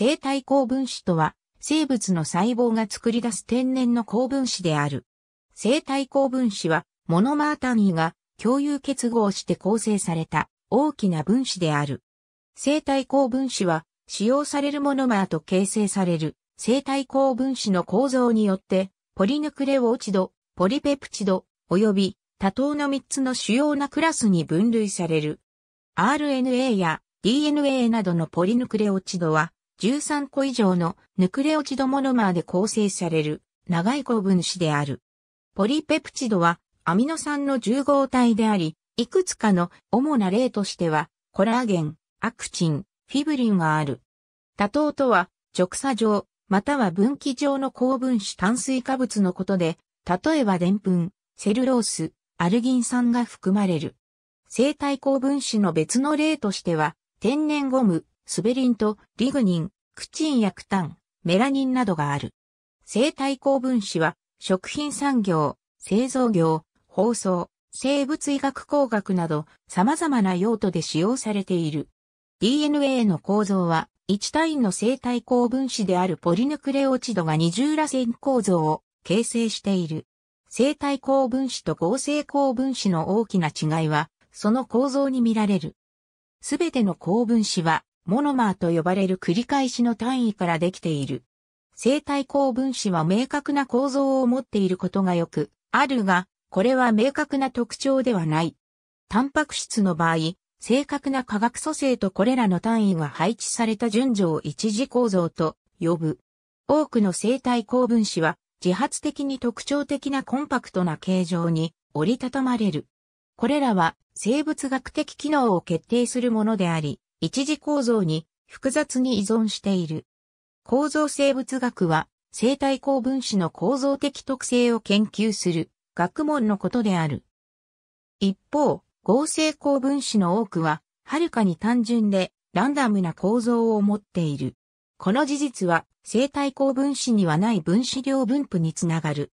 生体高分子とは、生物の細胞が作り出す天然の高分子である。生体高分子は、モノマータミーが共有結合して構成された大きな分子である。生体高分子は、使用されるモノマーと形成される生体高分子の構造によって、ポリヌクレオチド、ポリペプチド、及び多糖の3つの主要なクラスに分類される。RNA や DNA などのポリヌクレオチドは、13個以上のヌクレオチドモノマーで構成される長い高分子である。ポリペプチドはアミノ酸の重合体であり、いくつかの主な例としては、コラーゲン、アクチン、フィブリンがある。多糖とは直鎖状、または分岐状の高分子炭水化物のことで、例えばプン、セルロース、アルギン酸が含まれる。生体高分子の別の例としては、天然ゴム、スベリンとリグニン、クチンやクタン、メラニンなどがある。生体高分子は、食品産業、製造業、包装、生物医学工学など様々な用途で使用されている。DNA の構造は、1単位の生体高分子であるポリヌクレオチドが二重螺旋構造を形成している。生体高分子と合成高分子の大きな違いは、その構造に見られる。すべての高分子はモノマーと呼ばれる繰り返しの単位からできている。生体高分子は明確な構造を持っていることがよく、あるが、これは明確な特徴ではない。タンパク質の場合、正確な化学組成とこれらの単位が配置された順序を一次構造と呼ぶ。多くの生体高分子は自発的に特徴的なコンパクトな形状に折りたたまれる。これらは生物学的機能を決定するものであり、一次構造に複雑に依存している。構造生物学は生体高分子の構造的特性を研究する学問のことである。一方、合成高分子の多くは、はるかに単純でランダムな構造を持っている。この事実は生体高分子にはない分子量分布につながる。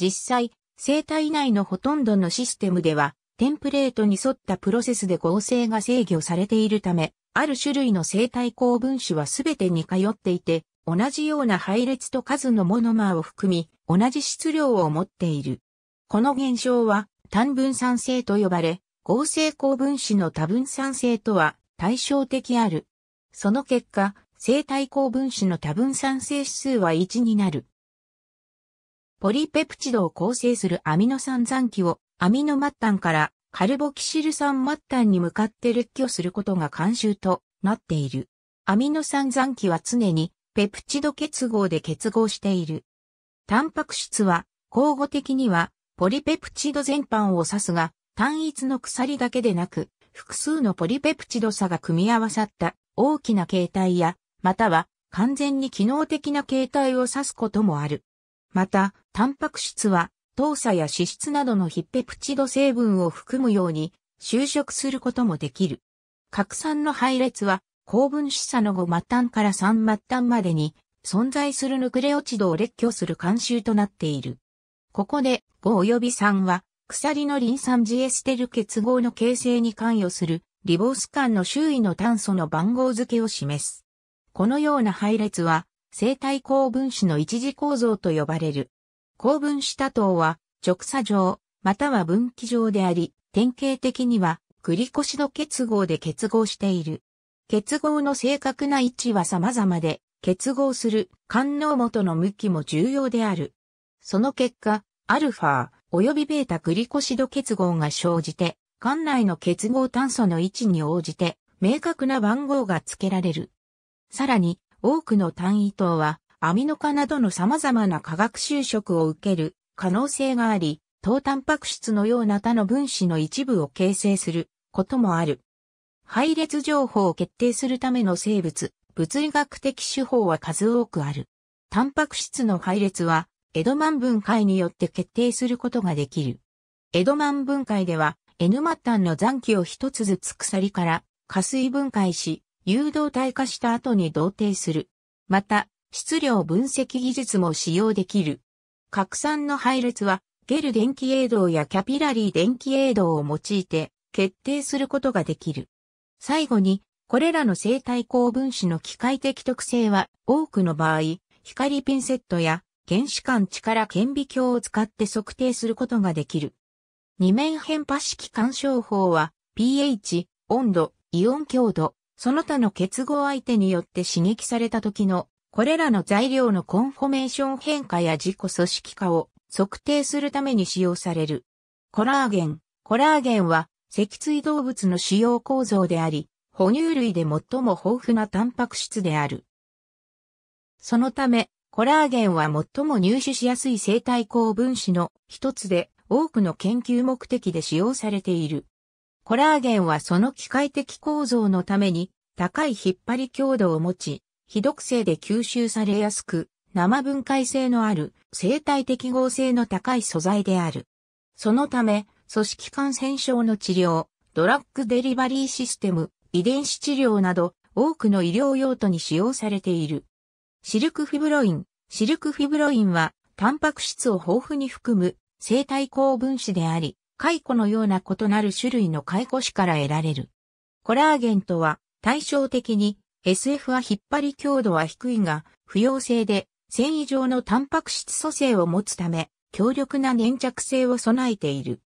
実際、生体内のほとんどのシステムでは、テンプレートに沿ったプロセスで合成が制御されているため、ある種類の生体高分子はすべてに通っていて、同じような配列と数のモノマーを含み、同じ質量を持っている。この現象は単分酸性と呼ばれ、合成高分子の多分酸性とは対照的ある。その結果、生体高分子の多分酸性指数は1になる。ポリペプチドを構成するアミノ酸残基をアミノ末端からカルボキシル酸末端に向かって列挙することが慣習となっている。アミノ酸残機は常にペプチド結合で結合している。タンパク質は交互的にはポリペプチド全般を指すが、単一の鎖だけでなく、複数のポリペプチド差が組み合わさった大きな形態や、または完全に機能的な形態を指すこともある。また、タンパク質は糖鎖や脂質などのヒッペプチド成分を含むように収縮することもできる。核酸の配列は、高分子差の5末端から3末端までに存在するヌクレオチドを列挙する慣習となっている。ここで5及び3は、鎖のリン酸ジエステル結合の形成に関与するリボース間の周囲の炭素の番号付けを示す。このような配列は、生体高分子の一次構造と呼ばれる。高分子多糖は直鎖状、または分岐状であり、典型的にはグリコシド結合で結合している。結合の正確な位置は様々で、結合する官能元の向きも重要である。その結果、アルファ及びベータグリコシド結合が生じて、管内の結合炭素の位置に応じて、明確な番号が付けられる。さらに、多くの単位糖は、アミノ化などの様々な化学修飾を受ける可能性があり、糖タンパク質のような他の分子の一部を形成することもある。配列情報を決定するための生物、物理学的手法は数多くある。タンパク質の配列は、エドマン分解によって決定することができる。エドマン分解では、N 末端の残機を一つずつ鎖から加水分解し、誘導体化した後に同定する。また、質量分析技術も使用できる。拡散の配列は、ゲル電気映動やキャピラリー電気映動を用いて決定することができる。最後に、これらの生体高分子の機械的特性は多くの場合、光ピンセットや原子間力顕微鏡を使って測定することができる。二面変化式干渉法は pH、温度、イオン強度、その他の結合相手によって刺激された時のこれらの材料のコンフォメーション変化や自己組織化を測定するために使用される。コラーゲン。コラーゲンは、脊椎動物の主要構造であり、哺乳類で最も豊富なタンパク質である。そのため、コラーゲンは最も入手しやすい生体高分子の一つで、多くの研究目的で使用されている。コラーゲンはその機械的構造のために、高い引っ張り強度を持ち、非毒性で吸収されやすく、生分解性のある生体適合性の高い素材である。そのため、組織感染症の治療、ドラッグデリバリーシステム、遺伝子治療など多くの医療用途に使用されている。シルクフィブロイン。シルクフィブロインは、タンパク質を豊富に含む生体高分子であり、解雇のような異なる種類の解雇種から得られる。コラーゲンとは対照的に SF は引っ張り強度は低いが、不要性で、繊維状のタンパク質組成を持つため、強力な粘着性を備えている。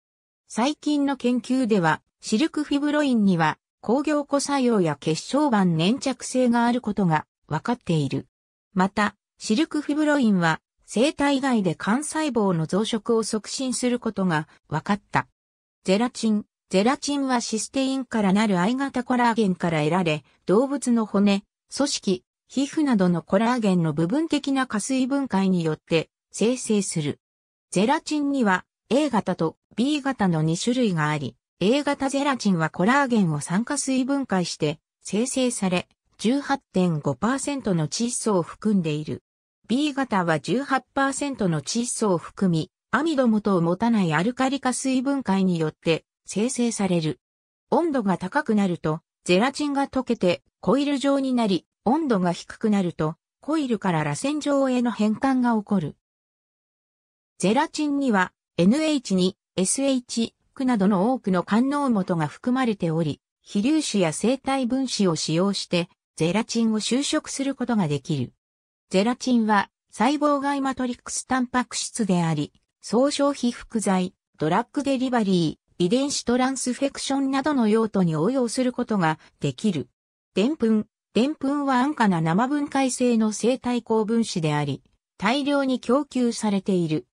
最近の研究では、シルクフィブロインには、工業固作用や結晶板粘着性があることが分かっている。また、シルクフィブロインは、生体外で幹細胞の増殖を促進することが分かった。ゼラチン、ゼラチンはシステインからなる I 型コラーゲンから得られ、動物の骨、組織、皮膚などのコラーゲンの部分的な加水分解によって生成する。ゼラチンには A 型と B 型の2種類があり、A 型ゼラチンはコラーゲンを酸化水分解して生成され、18.5%の窒素を含んでいる。B 型は18%の窒素を含み、アミド元を持たないアルカリ化水分解によって生成される。温度が高くなると、ゼラチンが溶けてコイル状になり、温度が低くなると、コイルから螺旋状への変換が起こる。ゼラチンには NH2、SH、区などの多くの官能元が含まれており、非粒子や生体分子を使用してゼラチンを収縮することができる。ゼラチンは細胞外マトリックスタンパク質であり、総消費副剤、ドラッグデリバリー、遺伝子トランスフェクションなどの用途に応用することができる。でんぷん。でんぷんは安価な生分解性の生体高分子であり、大量に供給されている。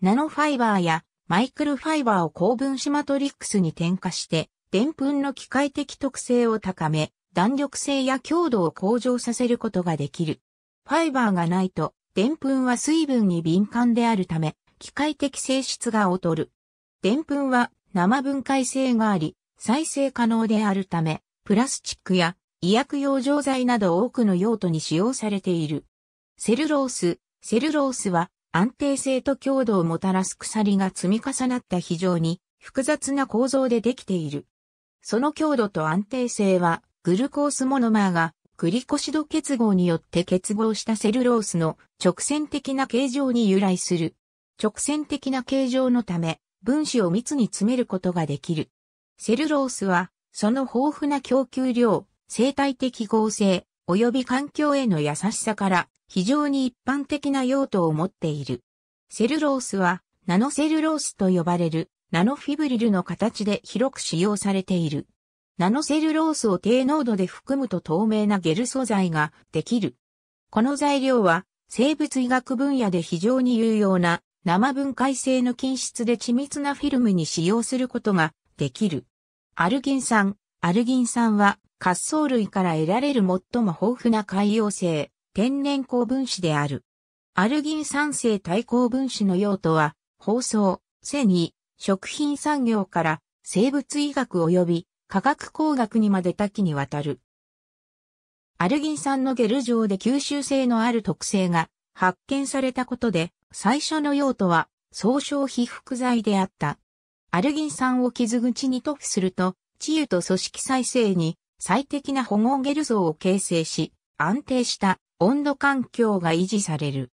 ナノファイバーやマイクロファイバーを高分子マトリックスに添加して、でんぷんの機械的特性を高め、弾力性や強度を向上させることができる。ファイバーがないと、でんぷんは水分に敏感であるため、機械的性質が劣る。でんぷんは生分解性があり、再生可能であるため、プラスチックや医薬用錠剤など多くの用途に使用されている。セルロース、セルロースは安定性と強度をもたらす鎖が積み重なった非常に複雑な構造でできている。その強度と安定性はグルコースモノマーがグリコシド結合によって結合したセルロースの直線的な形状に由来する。直線的な形状のため、分子を密に詰めることができる。セルロースは、その豊富な供給量、生態的合成、及び環境への優しさから非常に一般的な用途を持っている。セルロースはナノセルロースと呼ばれるナノフィブリルの形で広く使用されている。ナノセルロースを低濃度で含むと透明なゲル素材ができる。この材料は生物医学分野で非常に有用な生分解性の均質で緻密なフィルムに使用することができる。アルギン酸。アルギン酸は滑走類から得られる最も豊富な海洋性、天然高分子である。アルギン酸性対抗分子の用途は、包装、繊維、食品産業から生物医学及び化学工学にまで多岐にわたる。アルギン酸のゲル状で吸収性のある特性が発見されたことで、最初の用途は、総称被覆剤であった。アルギン酸を傷口に塗布すると、治癒と組織再生に最適な保護ゲル層を形成し、安定した温度環境が維持される。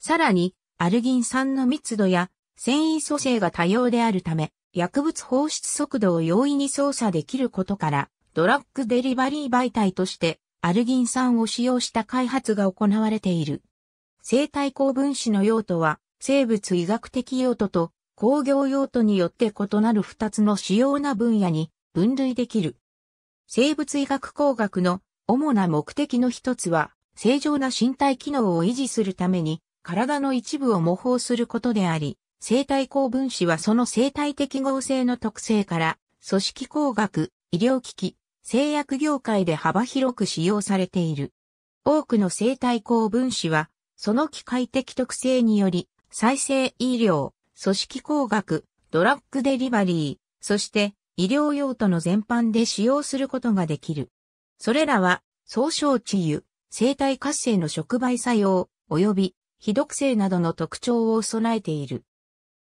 さらに、アルギン酸の密度や繊維組成が多様であるため、薬物放出速度を容易に操作できることから、ドラッグデリバリー媒体としてアルギン酸を使用した開発が行われている。生体高分子の用途は、生物医学的用途と工業用途によって異なる二つの主要な分野に分類できる。生物医学工学の主な目的の一つは、正常な身体機能を維持するために、体の一部を模倣することであり、生体高分子はその生体適合性の特性から、組織工学、医療機器、製薬業界で幅広く使用されている。多くの生体高分子は、その機械的特性により、再生医療、組織工学、ドラッグデリバリー、そして医療用途の全般で使用することができる。それらは、総称治癒、生体活性の触媒作用、及び、非毒性などの特徴を備えている。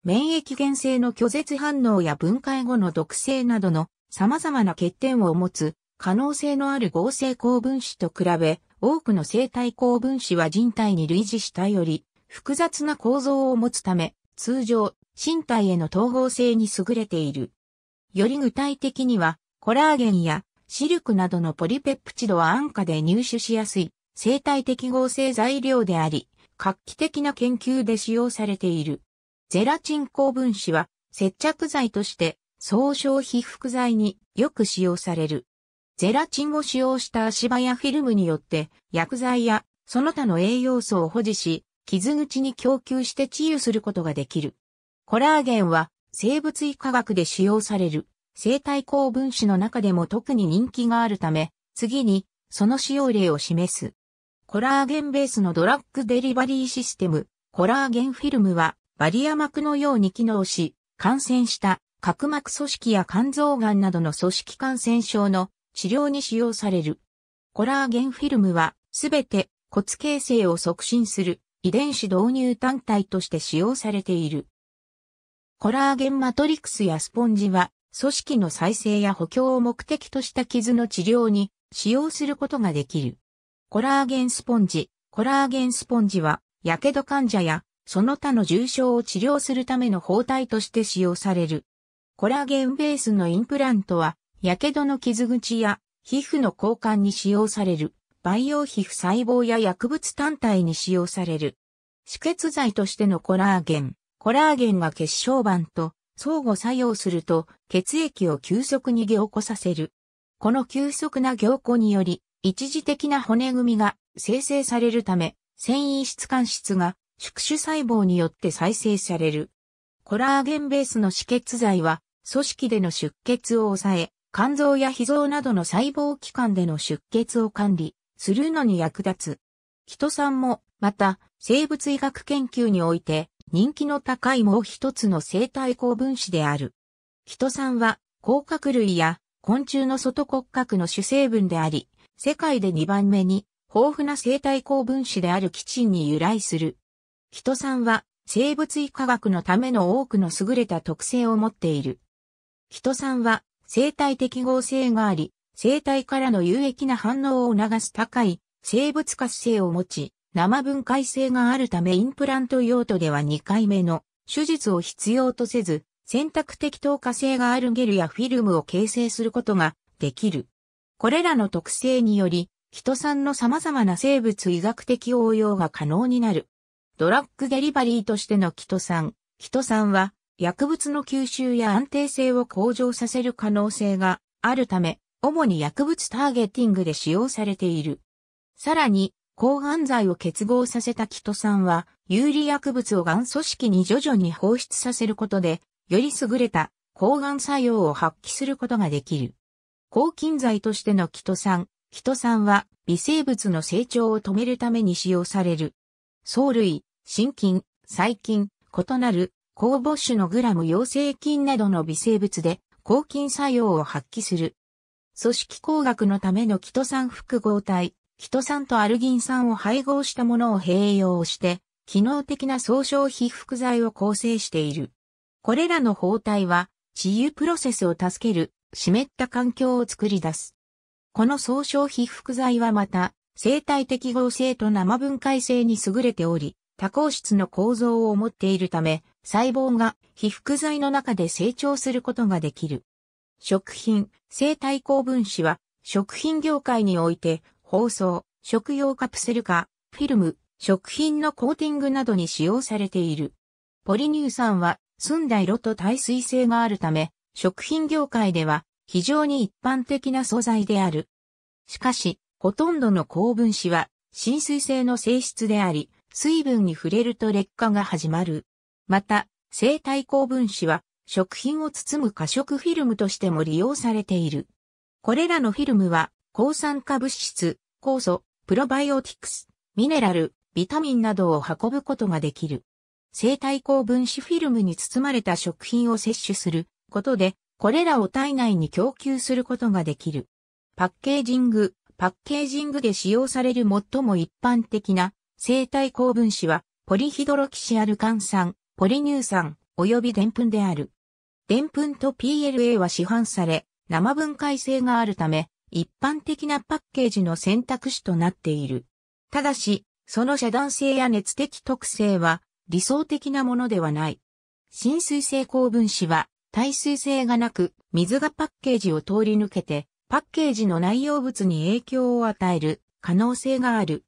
免疫原性の拒絶反応や分解後の毒性などの様々な欠点を持つ可能性のある合成高分子と比べ、多くの生体高分子は人体に類似したより複雑な構造を持つため、通常、身体への統合性に優れている。より具体的には、コラーゲンやシルクなどのポリペプチドは安価で入手しやすい生体適合性材料であり、画期的な研究で使用されている。ゼラチン高分子は接着剤として総称費副剤によく使用される。ゼラチンを使用した足場やフィルムによって薬剤やその他の栄養素を保持し、傷口に供給して治癒することができる。コラーゲンは生物医科学で使用される生体高分子の中でも特に人気があるため、次にその使用例を示す。コラーゲンベースのドラッグデリバリーシステム、コラーゲンフィルムはバリア膜のように機能し、感染した角膜組織や肝臓がんなどの組織感染症の治療に使用される。コラーゲンフィルムは、すべて骨形成を促進する遺伝子導入単体として使用されている。コラーゲンマトリクスやスポンジは、組織の再生や補強を目的とした傷の治療に使用することができる。コラーゲンスポンジ、コラーゲンスポンジは、火傷患者やその他の重症を治療するための包帯として使用される。コラーゲンベースのインプラントはけどの傷口や皮膚の交換に使用される、培養皮膚細胞や薬物単体に使用される。止血剤としてのコラーゲン、コラーゲンは血小板と相互作用すると血液を急速に凝固させる。この急速な凝固により、一時的な骨組みが生成されるため、繊維質間質が宿主細胞によって再生される。コラーゲンベースの止血剤は、組織での出血を抑え、肝臓や脾臓などの細胞器官での出血を管理するのに役立つ。キトさんも、また、生物医学研究において、人気の高いもう一つの生体高分子である。キトさんは、甲殻類や昆虫の外骨格の主成分であり、世界で2番目に豊富な生体高分子であるキチンに由来する。キトさんは生物医科学のための多くの優れた特性を持っている。キトさんは生体適合性があり、生体からの有益な反応を促す高い生物活性を持ち、生分解性があるためインプラント用途では2回目の手術を必要とせず、選択的透過性があるゲルやフィルムを形成することができる。これらの特性により、人さんの様々な生物医学的応用が可能になる。ドラッグデリバリーとしてのキトさん。キトさんは薬物の吸収や安定性を向上させる可能性があるため、主に薬物ターゲティングで使用されている。さらに、抗がん剤を結合させたキト酸は、有利薬物をがん組織に徐々に放出させることで、より優れた抗がん作用を発揮することができる。抗菌剤としてのキト酸、キト酸は微生物の成長を止めるために使用される。藻類、真菌、細菌、異なる酵母種のグラム陽性菌などの微生物で抗菌作用を発揮する。組織工学のためのキト酸複合体、キト酸とアルギン酸を配合したものを併用して、機能的な総称被覆剤を構成している。これらの包帯は、治癒プロセスを助ける、湿った環境を作り出す。この総称被覆剤はまた、生態適合性と生分解性に優れており、多孔質の構造を持っているため、細胞が被覆剤の中で成長することができる。食品、生体高分子は、食品業界において、包装、食用カプセル化、フィルム、食品のコーティングなどに使用されている。ポリ乳酸は、澄んだ色と耐水性があるため、食品業界では、非常に一般的な素材である。しかし、ほとんどの高分子は、浸水性の性質であり、水分に触れると劣化が始まる。また、生体高分子は食品を包む過食フィルムとしても利用されている。これらのフィルムは、抗酸化物質、酵素、プロバイオティクス、ミネラル、ビタミンなどを運ぶことができる。生体高分子フィルムに包まれた食品を摂取することで、これらを体内に供給することができる。パッケージング、パッケージングで使用される最も一般的な生体高分子は、ポリヒドロキシアルカン酸、ポリ乳酸、及びデンプンである。デンプンと PLA は市販され、生分解性があるため、一般的なパッケージの選択肢となっている。ただし、その遮断性や熱的特性は理想的なものではない。浸水性高分子は耐水性がなく、水がパッケージを通り抜けて、パッケージの内容物に影響を与える可能性がある。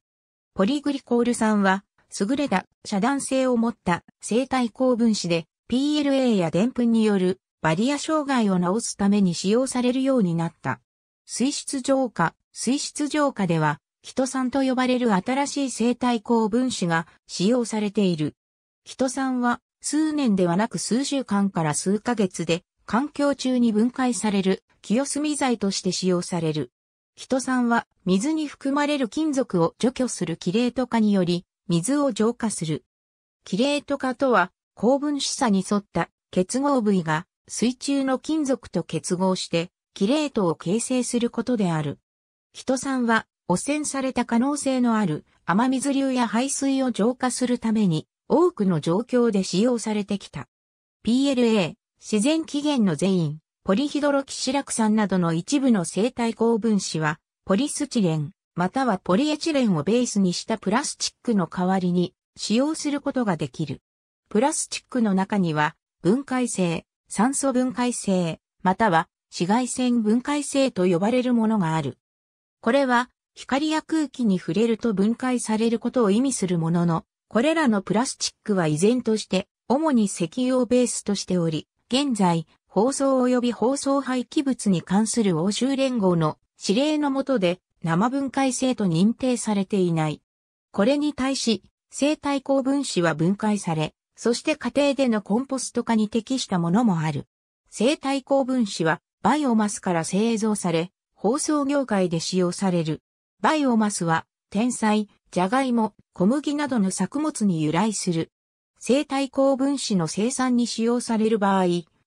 ポリグリコール酸は優れた遮断性を持った生体高分子で PLA やデンプンによるバリア障害を治すために使用されるようになった。水質浄化、水質浄化では、キト酸と呼ばれる新しい生体高分子が使用されている。キト酸は数年ではなく数週間から数ヶ月で環境中に分解される清澄剤として使用される。キト酸は水に含まれる金属を除去するキレート化により水を浄化する。キレート化とは、高分子差に沿った結合部位が水中の金属と結合して、キレートを形成することである。ヒト酸は汚染された可能性のある雨水流や排水を浄化するために多くの状況で使用されてきた。PLA、自然起源の全員、ポリヒドロキシラク酸などの一部の生体高分子は、ポリスチレン、またはポリエチレンをベースにしたプラスチックの代わりに使用することができる。プラスチックの中には分解性、酸素分解性、または紫外線分解性と呼ばれるものがある。これは光や空気に触れると分解されることを意味するものの、これらのプラスチックは依然として主に石油をベースとしており、現在、放送及び放送廃棄物に関する欧州連合の指令のもとで生分解性と認定されていない。これに対し、生体高分子は分解され、そして家庭でのコンポスト化に適したものもある。生体高分子はバイオマスから製造され、包装業界で使用される。バイオマスは、天才、ジャガイモ、小麦などの作物に由来する。生体高分子の生産に使用される場合、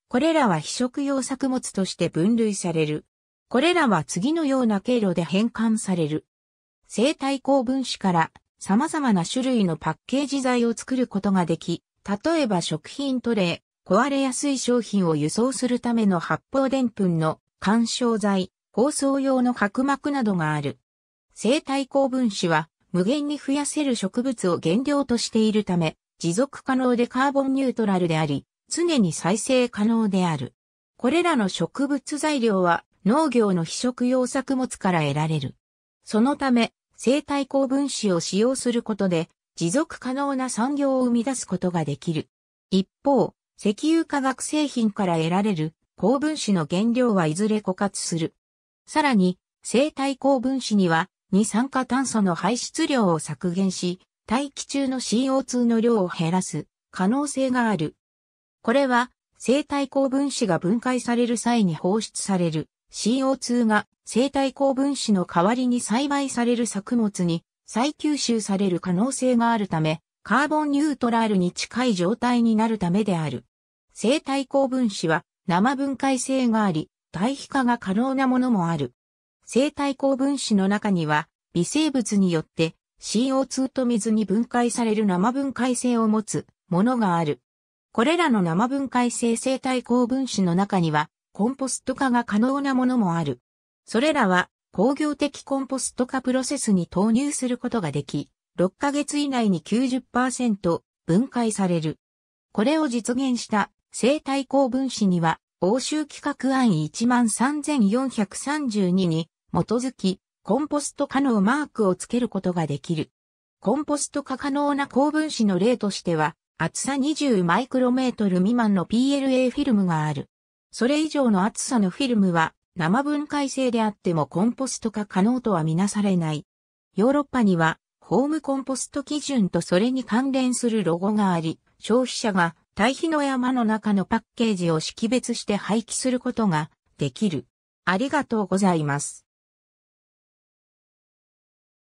これらは非食用作物として分類される。これらは次のような経路で変換される。生体高分子から様々な種類のパッケージ材を作ることができ、例えば食品トレー、壊れやすい商品を輸送するための発泡でんぷんの干渉剤、包装用の角膜などがある。生体高分子は無限に増やせる植物を原料としているため、持続可能でカーボンニュートラルであり、常に再生可能である。これらの植物材料は農業の非食用作物から得られる。そのため、生体高分子を使用することで、持続可能な産業を生み出すことができる。一方、石油化学製品から得られる高分子の原料はいずれ枯渇する。さらに、生体高分子には二酸化炭素の排出量を削減し、大気中の CO2 の量を減らす可能性がある。これは、生体高分子が分解される際に放出される CO2 が生体高分子の代わりに栽培される作物に再吸収される可能性があるため、カーボンニュートラルに近い状態になるためである。生体高分子は生分解性があり、対比化が可能なものもある。生体高分子の中には、微生物によって CO2 と水に分解される生分解性を持つものがある。これらの生分解性生体高分子の中には、コンポスト化が可能なものもある。それらは工業的コンポスト化プロセスに投入することができ、6ヶ月以内に90%分解される。これを実現した生体高分子には欧州規格案13432に基づきコンポスト化のマークをつけることができる。コンポスト化可能な高分子の例としては厚さ20マイクロメートル未満の PLA フィルムがある。それ以上の厚さのフィルムは生分解性であってもコンポスト化可能とはみなされない。ヨーロッパにはホームコンポスト基準とそれに関連するロゴがあり、消費者が堆肥の山の中のパッケージを識別して廃棄することができる。ありがとうございます。